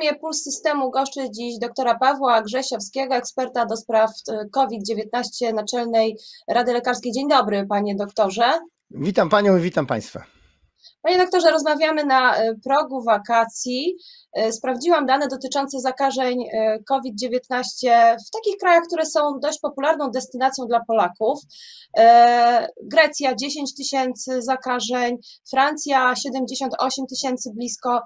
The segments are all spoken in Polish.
programie Puls Systemu goszczy dziś doktora Pawła Grzesiowskiego, eksperta do spraw e, COVID-19 Naczelnej Rady Lekarskiej. Dzień dobry, panie doktorze. Witam panią i witam państwa. Panie doktorze, rozmawiamy na e, progu wakacji. E, sprawdziłam dane dotyczące zakażeń e, COVID-19 w takich krajach, które są dość popularną destynacją dla Polaków. Grecja 10 tysięcy zakażeń, Francja 78 tysięcy blisko,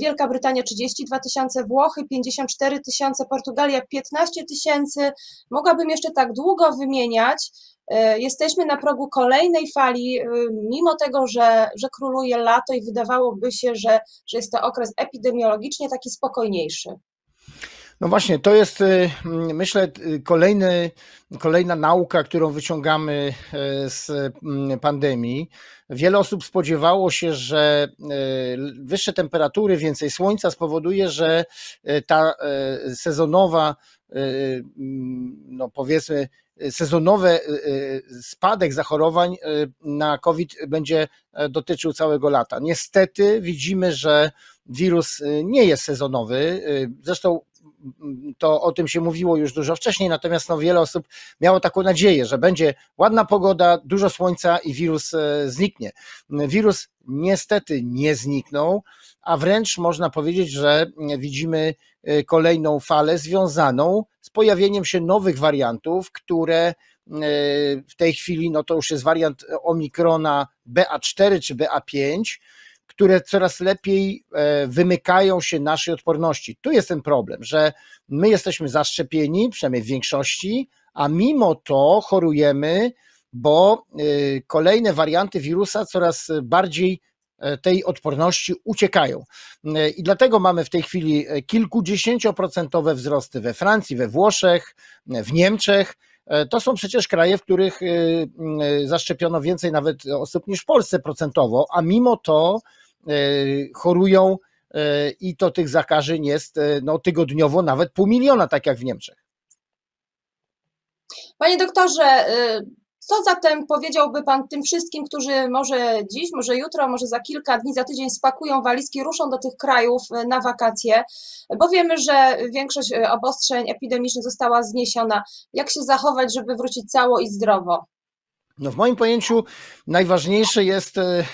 Wielka Brytania 32 tysiące, Włochy 54 tysiące, Portugalia 15 tysięcy. Mogłabym jeszcze tak długo wymieniać. E, jesteśmy na progu kolejnej fali, e, mimo tego, że, że króluje lato i wydawałoby się, że, że jest to okres epidemiologicznie taki spokojniejszy. No właśnie, to jest e, myślę kolejny, kolejna nauka, którą wyciągamy z pandemii. Wiele osób spodziewało się, że wyższe temperatury, więcej słońca spowoduje, że ta sezonowa, no powiedzmy, sezonowy y, y, spadek zachorowań y, na COVID będzie e, dotyczył całego lata. Niestety widzimy, że wirus nie jest sezonowy. Zresztą to o tym się mówiło już dużo wcześniej, natomiast no, wiele osób miało taką nadzieję, że będzie ładna pogoda, dużo słońca i wirus e, zniknie. Wirus niestety nie zniknął, a wręcz można powiedzieć, że mm, widzimy e, kolejną falę związaną z pojawieniem się nowych wariantów, które e, w tej chwili, no to już jest wariant Omikrona BA4 czy BA5, które coraz lepiej e, wymykają się naszej odporności. Tu jest ten problem, że my jesteśmy zaszczepieni, przynajmniej w większości, a mimo to chorujemy, bo e, kolejne warianty wirusa coraz bardziej e, tej odporności uciekają. I dlatego mamy w tej chwili kilkudziesięcioprocentowe wzrosty we Francji, we Włoszech, w Niemczech. To są przecież kraje, w których zaszczepiono więcej nawet osób niż w Polsce procentowo, a mimo to E, chorują e, i to tych zakażeń jest e, no, tygodniowo nawet pół miliona, tak jak w Niemczech. Panie doktorze, co zatem powiedziałby Pan tym wszystkim, którzy może dziś, może jutro, może za kilka dni, za tydzień spakują walizki, ruszą do tych krajów na wakacje, bo wiemy, że większość obostrzeń epidemicznych została zniesiona. Jak się zachować, żeby wrócić cało i zdrowo? No w moim pojęciu najważniejsze jest e, e,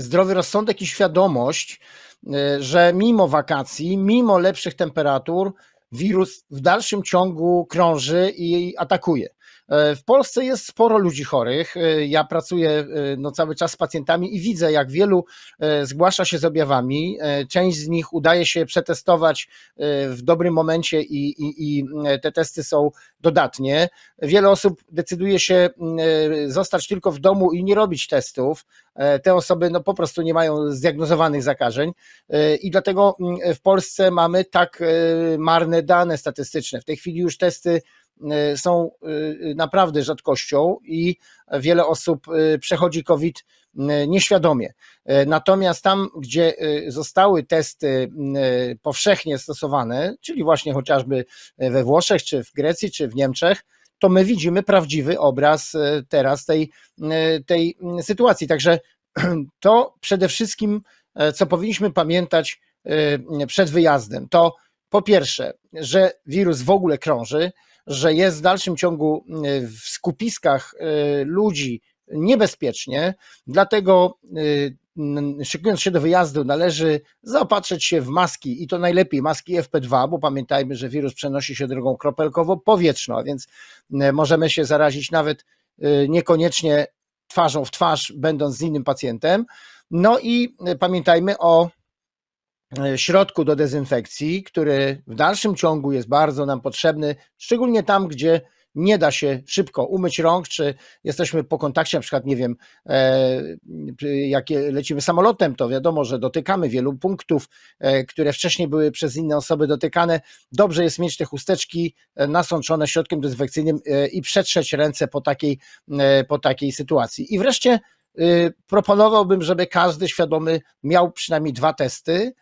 zdrowy rozsądek i świadomość, e, że mimo wakacji, mimo lepszych temperatur, wirus w dalszym ciągu krąży i atakuje. E, w Polsce jest sporo ludzi chorych. E, ja pracuję e, no, cały czas z pacjentami i widzę, jak wielu zgłasza się z objawami. Część z nich udaje się przetestować w dobrym momencie i, i, i te testy są dodatnie. Wiele osób decyduje się mm, zostać tylko w domu i nie robić testów. Te osoby no, po prostu nie mają zdiagnozowanych zakażeń i dlatego mm, w Polsce mamy tak marne dane statystyczne. W tej chwili już testy Y, są y, y, naprawdę rzadkością i wiele osób przechodzi COVID nieświadomie. Natomiast tam, gdzie zostały testy powszechnie stosowane, czyli właśnie chociażby we Włoszech, czy w Grecji, czy w Niemczech, to my widzimy prawdziwy obraz teraz tej, tej sytuacji. Także to przede wszystkim, co powinniśmy pamiętać przed wyjazdem, to po pierwsze, że wirus w ogóle krąży, że jest w dalszym ciągu y, w skupiskach y, ludzi niebezpiecznie, dlatego y, szykując się do wyjazdu, należy zaopatrzyć się w maski i to najlepiej maski FP2, bo pamiętajmy, że wirus przenosi się drogą kropelkowo-powietrzną, a więc możemy się zarazić nawet niekoniecznie twarzą w twarz, będąc z innym pacjentem. No i pamiętajmy o E, środku do dezynfekcji, który w dalszym ciągu jest bardzo nam potrzebny, szczególnie tam, gdzie nie da się szybko umyć rąk, czy jesteśmy po kontakcie, na przykład, nie wiem, e, jak lecimy samolotem, to wiadomo, że dotykamy wielu punktów, e, które wcześniej były przez inne osoby dotykane. Dobrze jest mieć te chusteczki nasączone środkiem dezynfekcyjnym i przetrzeć ręce po takiej, po takiej sytuacji. I wreszcie y, proponowałbym, żeby każdy świadomy miał przynajmniej dwa testy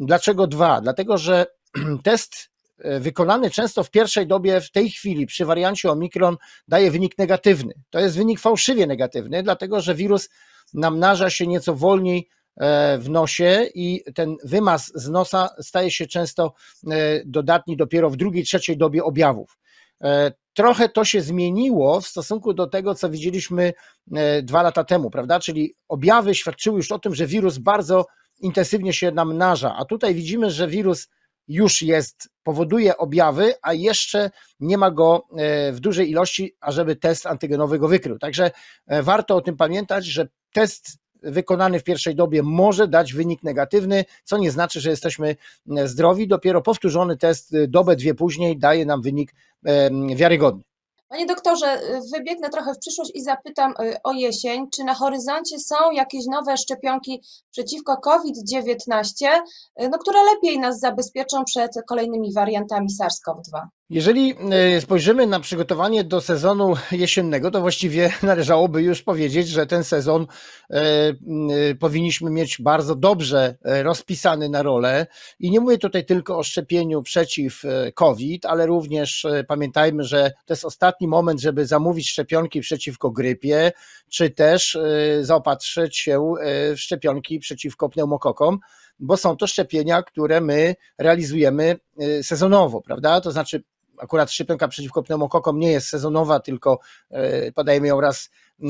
Dlaczego dwa? Dlatego, że test e, wykonany często w pierwszej dobie, w tej chwili przy wariancie omikron, daje wynik negatywny. To jest wynik fałszywie negatywny, dlatego że wirus namnaża się nieco wolniej e, w nosie i ten wymaz z nosa staje się często e, dodatni dopiero w drugiej, trzeciej dobie objawów. Trochę to się zmieniło w stosunku do tego, co widzieliśmy dwa lata temu, prawda? Czyli objawy świadczyły już o tym, że wirus bardzo intensywnie się namnaża, a tutaj widzimy, że wirus już jest, powoduje objawy, a jeszcze nie ma go e, w dużej ilości, ażeby test antygenowy go wykrył. Także e, warto o tym pamiętać, że test wykonany w pierwszej dobie może dać wynik negatywny, co nie znaczy, że jesteśmy e, zdrowi. Dopiero powtórzony test dobę, dwie później daje nam wynik wiarygodny. Panie doktorze, y, wybiegnę trochę w przyszłość i zapytam y, o jesień. Czy na horyzoncie są jakieś nowe szczepionki przeciwko COVID-19, y, no, które lepiej nas zabezpieczą przed kolejnymi wariantami SARS-CoV-2? Jeżeli e, spojrzymy na przygotowanie do sezonu jesiennego, to właściwie należałoby już powiedzieć, że ten sezon e, e, powinniśmy mieć bardzo dobrze rozpisany na rolę I nie mówię tutaj tylko o szczepieniu przeciw COVID, ale również pamiętajmy, że to jest ostatni moment, żeby zamówić szczepionki przeciwko grypie, czy też zaopatrzyć się w szczepionki przeciwko pneumokokom bo są to szczepienia, które my realizujemy sezonowo, prawda? To znaczy akurat szczepionka przeciwko pneumokokom nie jest sezonowa, tylko e, podajemy ją raz e,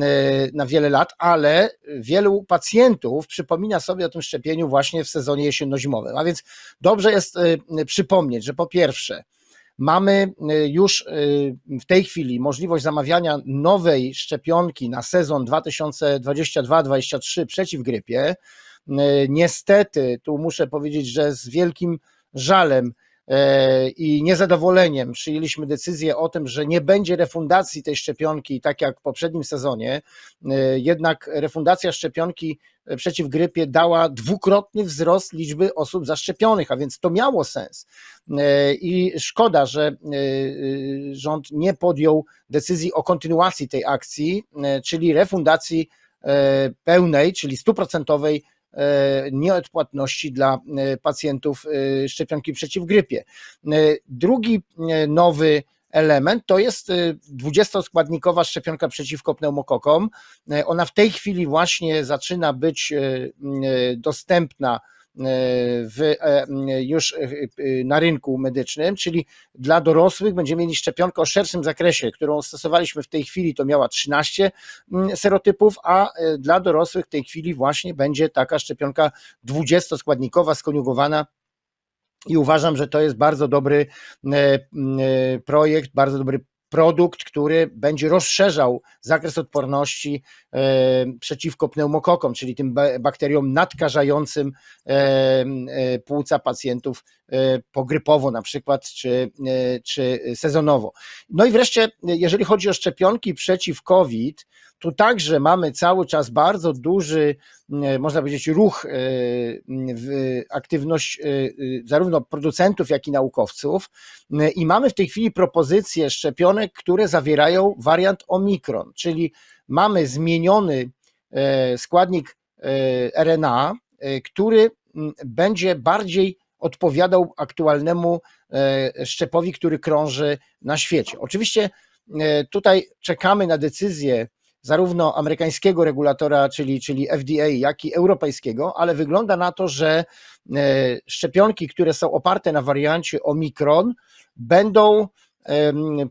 na wiele lat, ale wielu pacjentów przypomina sobie o tym szczepieniu właśnie w sezonie jesienno-zimowym. A więc dobrze jest e, przypomnieć, że po pierwsze, Mamy już w tej chwili możliwość zamawiania nowej szczepionki na sezon 2022-2023 przeciw grypie. Niestety, tu muszę powiedzieć, że z wielkim żalem E, i niezadowoleniem przyjęliśmy decyzję o tym, że nie będzie refundacji tej szczepionki, tak jak w poprzednim sezonie, e, jednak refundacja szczepionki e, przeciw grypie dała dwukrotny wzrost liczby osób zaszczepionych, a więc to miało sens. I szkoda, że rząd nie podjął decyzji o kontynuacji tej akcji, czyli refundacji pełnej, czyli stuprocentowej E, nieodpłatności dla e, pacjentów e, szczepionki przeciw grypie. Drugi nowy element to jest 20-składnikowa szczepionka przeciwko pneumokokom. Ona w tej chwili właśnie zaczyna być dostępna w, e, już e, na rynku medycznym, czyli dla dorosłych będziemy mieli szczepionkę o szerszym zakresie, którą stosowaliśmy w tej chwili, to miała 13 mm, serotypów, a e, dla dorosłych w tej chwili właśnie będzie taka szczepionka 20-składnikowa, skoniugowana i uważam, że to jest bardzo dobry projekt, bardzo dobry produkt, który będzie rozszerzał zakres odporności e, przeciwko pneumokokom, czyli tym bakteriom nadkażającym e, e, płuca pacjentów pogrypowo na przykład, czy, czy sezonowo. No i wreszcie, jeżeli chodzi o szczepionki przeciw COVID, tu także mamy cały czas bardzo duży, można powiedzieć, ruch, aktywność zarówno producentów, jak i naukowców. I mamy w tej chwili propozycję szczepionek, szczepionek, które zawierają wariant omikron, czyli mamy zmieniony e, składnik e, RNA, e, który będzie bardziej odpowiadał aktualnemu szczepowi, który krąży na świecie. Oczywiście tutaj czekamy na decyzję zarówno amerykańskiego regulatora, czyli, czyli FDA, jak i europejskiego, ale wygląda na to, że szczepionki, które są oparte na wariancie Omikron, będą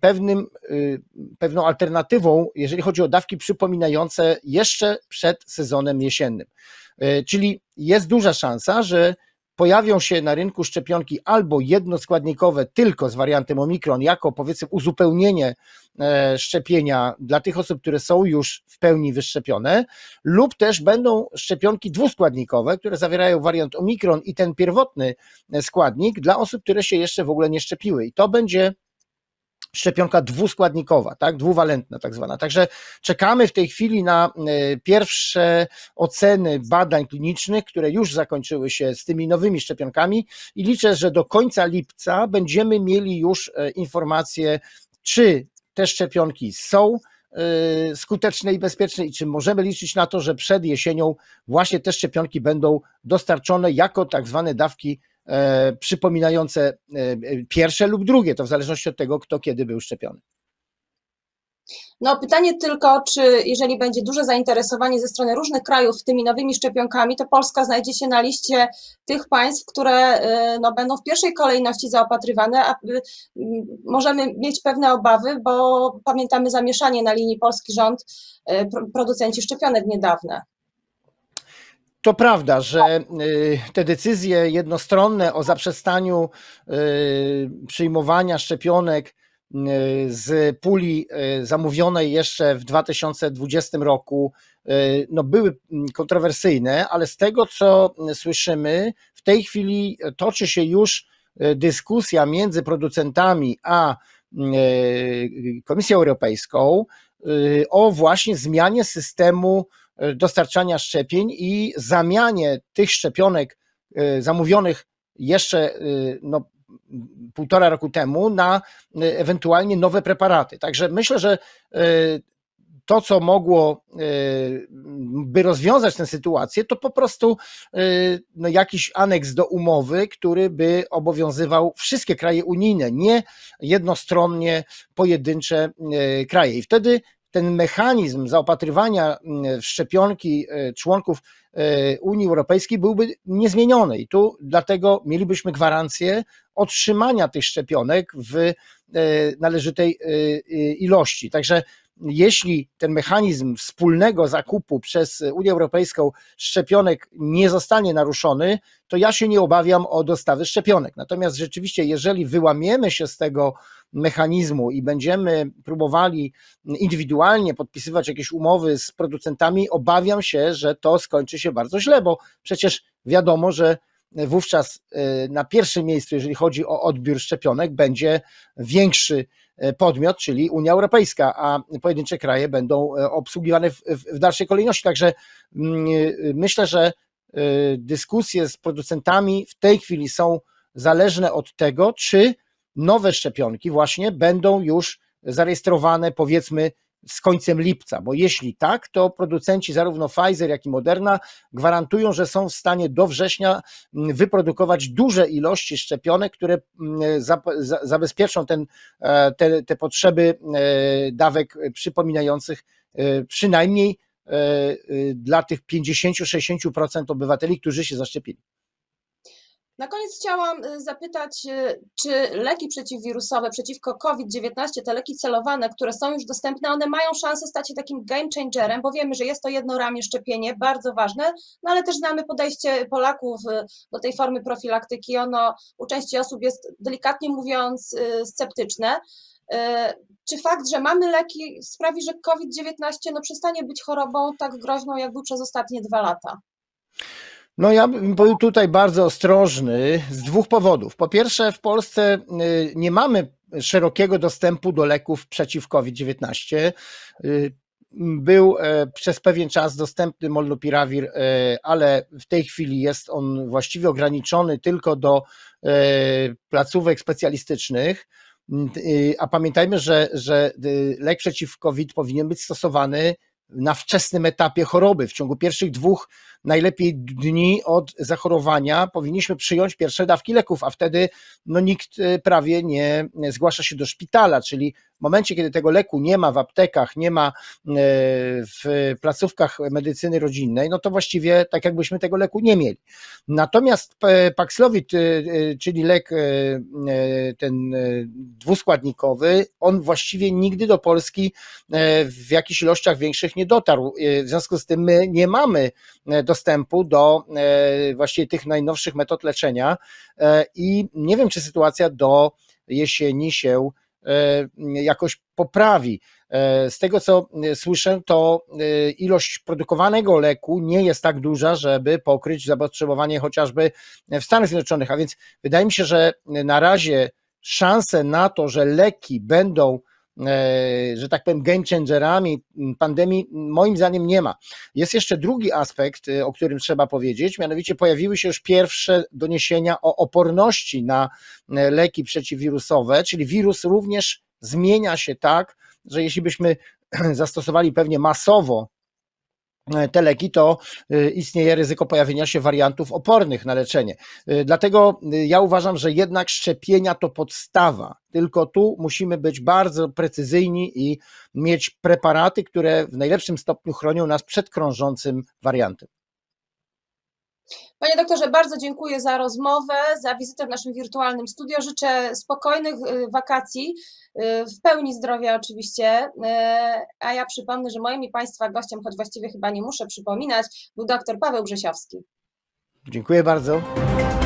pewnym, y, pewną alternatywą, jeżeli chodzi o dawki przypominające jeszcze przed sezonem jesiennym. E, czyli jest duża szansa, że pojawią się na rynku szczepionki albo jednoskładnikowe tylko z wariantem Omikron, jako powiedzmy uzupełnienie e, szczepienia dla tych osób, które są już w pełni wyszczepione, lub też będą szczepionki dwuskładnikowe, które zawierają wariant Omikron i ten pierwotny e, składnik dla osób, które się jeszcze w ogóle nie szczepiły. I to będzie szczepionka dwuskładnikowa, tak, dwuwalentna tak zwana. Także czekamy w tej chwili na e, pierwsze oceny badań klinicznych, które już zakończyły się z tymi nowymi szczepionkami i liczę, że do końca lipca będziemy mieli już e, informacje, czy te szczepionki są e, skuteczne i bezpieczne i czy możemy liczyć na to, że przed jesienią właśnie te szczepionki będą dostarczone jako tak zwane dawki E, przypominające e, e, pierwsze lub drugie, to w zależności od tego, kto kiedy był szczepiony. No, pytanie tylko, czy jeżeli będzie duże zainteresowanie ze strony różnych krajów tymi nowymi szczepionkami, to Polska znajdzie się na liście tych państw, które no, będą w pierwszej kolejności zaopatrywane, a możemy mieć pewne obawy, bo pamiętamy zamieszanie na linii polski rząd, producenci szczepionek niedawne. To prawda, że y, te decyzje jednostronne o zaprzestaniu y, przyjmowania szczepionek y, z puli zamówionej jeszcze w 2020 roku no były mm, kontrowersyjne, ale z tego co słyszymy, w tej chwili toczy się już dyskusja między producentami a Komisją Europejską o właśnie zmianie systemu dostarczania szczepień i zamianie tych szczepionek e, zamówionych jeszcze e, no, półtora roku temu na e, ewentualnie nowe preparaty. Także myślę, że to, co mogło by rozwiązać tę sytuację, to po prostu no, jakiś aneks do umowy, który by obowiązywał wszystkie kraje unijne, nie jednostronnie pojedyncze kraje. I wtedy ten mechanizm zaopatrywania mm, w szczepionki e, członków e, Unii Europejskiej byłby niezmieniony. I tu dlatego mielibyśmy gwarancję otrzymania tych szczepionek w e, należytej ilości. Także jeśli ten mechanizm wspólnego zakupu przez Unię Europejską szczepionek nie zostanie naruszony, to ja się nie obawiam o dostawy szczepionek. Natomiast rzeczywiście, jeżeli wyłamiemy się z tego mechanizmu i będziemy próbowali indywidualnie podpisywać jakieś umowy z producentami, obawiam się, że to skończy się bardzo źle, bo przecież wiadomo, że wówczas e, na pierwszym miejscu, jeżeli chodzi o odbiór szczepionek, będzie większy E, podmiot, czyli Unia Europejska, a pojedyncze kraje będą e, obsługiwane w, w dalszej kolejności. Także mm, e, myślę, że dyskusje z producentami w tej chwili są zależne od tego, czy nowe szczepionki właśnie będą już zarejestrowane, powiedzmy, z końcem lipca, bo jeśli tak, to producenci zarówno Pfizer, jak i Moderna gwarantują, że są w stanie do września mm, wyprodukować duże ilości szczepionek, które mm, zabezpieczą ten, e, te, te potrzeby e, dawek przypominających e, przynajmniej dla tych 50-60% obywateli, którzy się zaszczepili. Na koniec chciałam y, zapytać, y, czy leki przeciwwirusowe przeciwko COVID-19, te leki celowane, które są już dostępne, one mają szansę stać się takim game changerem, bo wiemy, że jest to jednoramię szczepienie, bardzo ważne, no ale też znamy podejście Polaków y, do tej formy profilaktyki. Ono u części osób jest delikatnie mówiąc sceptyczne. Czy fakt, że mamy leki sprawi, że COVID-19 no, przestanie być chorobą tak groźną, jak był przez ostatnie dwa lata? No ja bym był tutaj bardzo ostrożny z dwóch powodów. Po pierwsze, w Polsce y, nie mamy szerokiego dostępu do leków przeciw COVID-19. Y, był e, przez pewien czas dostępny molnupiravir, e, ale w tej chwili jest on właściwie ograniczony tylko do e, placówek specjalistycznych. Y, a pamiętajmy, że, że lek przeciw COVID powinien być stosowany na wczesnym etapie choroby, w ciągu pierwszych dwóch najlepiej dni od zachorowania powinniśmy przyjąć pierwsze dawki leków, a wtedy no, nikt e, prawie nie zgłasza się do szpitala, czyli w momencie, kiedy tego leku nie ma w aptekach, nie ma e, w placówkach medycyny rodzinnej, no to właściwie tak jakbyśmy tego leku nie mieli. Natomiast e, Paxlovid, czyli lek ten dwuskładnikowy, on właściwie nigdy do Polski w jakichś ilościach większych nie dotarł. W związku z tym my nie mamy dostępu do e, właściwie tych najnowszych metod leczenia e, i nie wiem, czy sytuacja do jesieni się e, jakoś poprawi. Z tego co słyszę, to ilość produkowanego leku nie jest tak duża, żeby pokryć zapotrzebowanie chociażby w Stanach Zjednoczonych, a więc wydaje mi się, że na razie szanse na to, że leki będą E, że tak powiem, game changerami pandemii, moim zdaniem nie ma. Jest jeszcze drugi aspekt, e, o którym trzeba powiedzieć, mianowicie pojawiły się już pierwsze doniesienia o oporności na e, leki przeciwwirusowe, czyli wirus również zmienia się tak, że jeśli byśmy zastosowali pewnie masowo E, teleki, to e, istnieje ryzyko pojawienia się wariantów opornych na leczenie. E, dlatego ja uważam, że jednak szczepienia to podstawa. Tylko tu musimy być bardzo precyzyjni i mieć preparaty, które w najlepszym stopniu chronią nas przed krążącym wariantem. Panie doktorze, bardzo dziękuję za rozmowę, za wizytę w naszym wirtualnym studio. Życzę spokojnych y, wakacji, y, w pełni zdrowia oczywiście. Y, a ja przypomnę, że moim i Państwa gościem, choć właściwie chyba nie muszę przypominać, był dr Paweł Grzesiowski. Dziękuję bardzo.